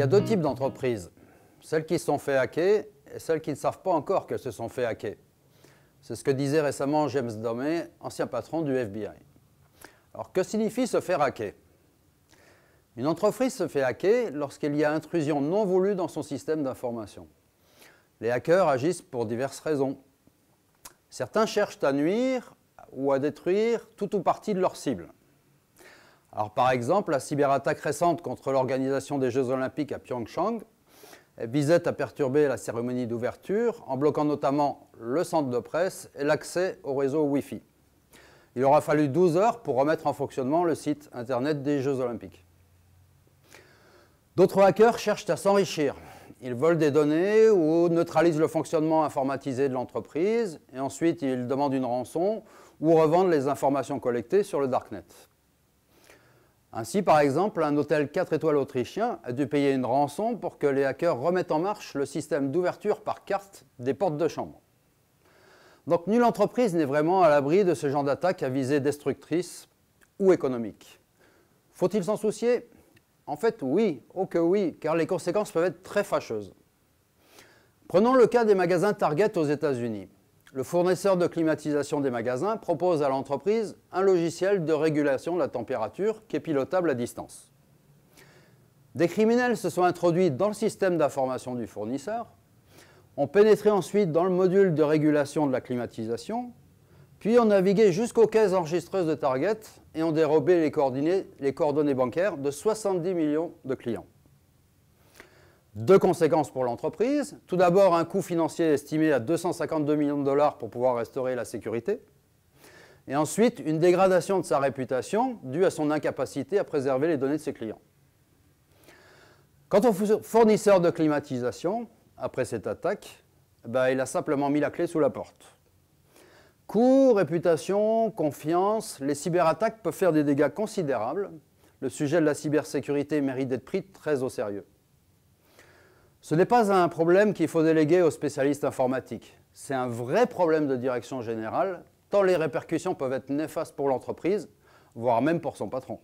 Il y a deux types d'entreprises. Celles qui se sont fait hacker et celles qui ne savent pas encore qu'elles se sont fait hacker. C'est ce que disait récemment James Domey, ancien patron du FBI. Alors que signifie se faire hacker Une entreprise se fait hacker lorsqu'il y a intrusion non voulue dans son système d'information. Les hackers agissent pour diverses raisons. Certains cherchent à nuire ou à détruire tout ou partie de leur cible par exemple, la cyberattaque récente contre l'organisation des Jeux Olympiques à Pyeongchang visait à perturber la cérémonie d'ouverture en bloquant notamment le centre de presse et l'accès au réseau Wi-Fi. Il aura fallu 12 heures pour remettre en fonctionnement le site internet des Jeux Olympiques. D'autres hackers cherchent à s'enrichir. Ils volent des données ou neutralisent le fonctionnement informatisé de l'entreprise et ensuite ils demandent une rançon ou revendent les informations collectées sur le darknet. Ainsi, par exemple, un hôtel 4 étoiles autrichien a dû payer une rançon pour que les hackers remettent en marche le système d'ouverture par carte des portes de chambre. Donc nulle entreprise n'est vraiment à l'abri de ce genre d'attaque à visée destructrice ou économique. Faut-il s'en soucier En fait, oui, oh que oui, car les conséquences peuvent être très fâcheuses. Prenons le cas des magasins Target aux États-Unis. Le fournisseur de climatisation des magasins propose à l'entreprise un logiciel de régulation de la température qui est pilotable à distance. Des criminels se sont introduits dans le système d'information du fournisseur, ont pénétré ensuite dans le module de régulation de la climatisation, puis ont navigué jusqu'aux caisses enregistreuses de Target et ont dérobé les coordonnées, bancaires de 70 millions de clients. Deux conséquences pour l'entreprise. Tout d'abord, un coût financier estimé à 252 millions de dollars pour pouvoir restaurer la sécurité. Et ensuite, une dégradation de sa réputation due à son incapacité à préserver les données de ses clients. Quant au fournisseur de climatisation, après cette attaque, bah, il a simplement mis la clé sous la porte. Coût, réputation, confiance, les cyberattaques peuvent faire des dégâts considérables. Le sujet de la cybersécurité mérite d'être pris très au sérieux. Ce n'est pas un problème qu'il faut déléguer aux spécialistes informatiques. C'est un vrai problème de direction générale, tant les répercussions peuvent être néfastes pour l'entreprise, voire même pour son patron.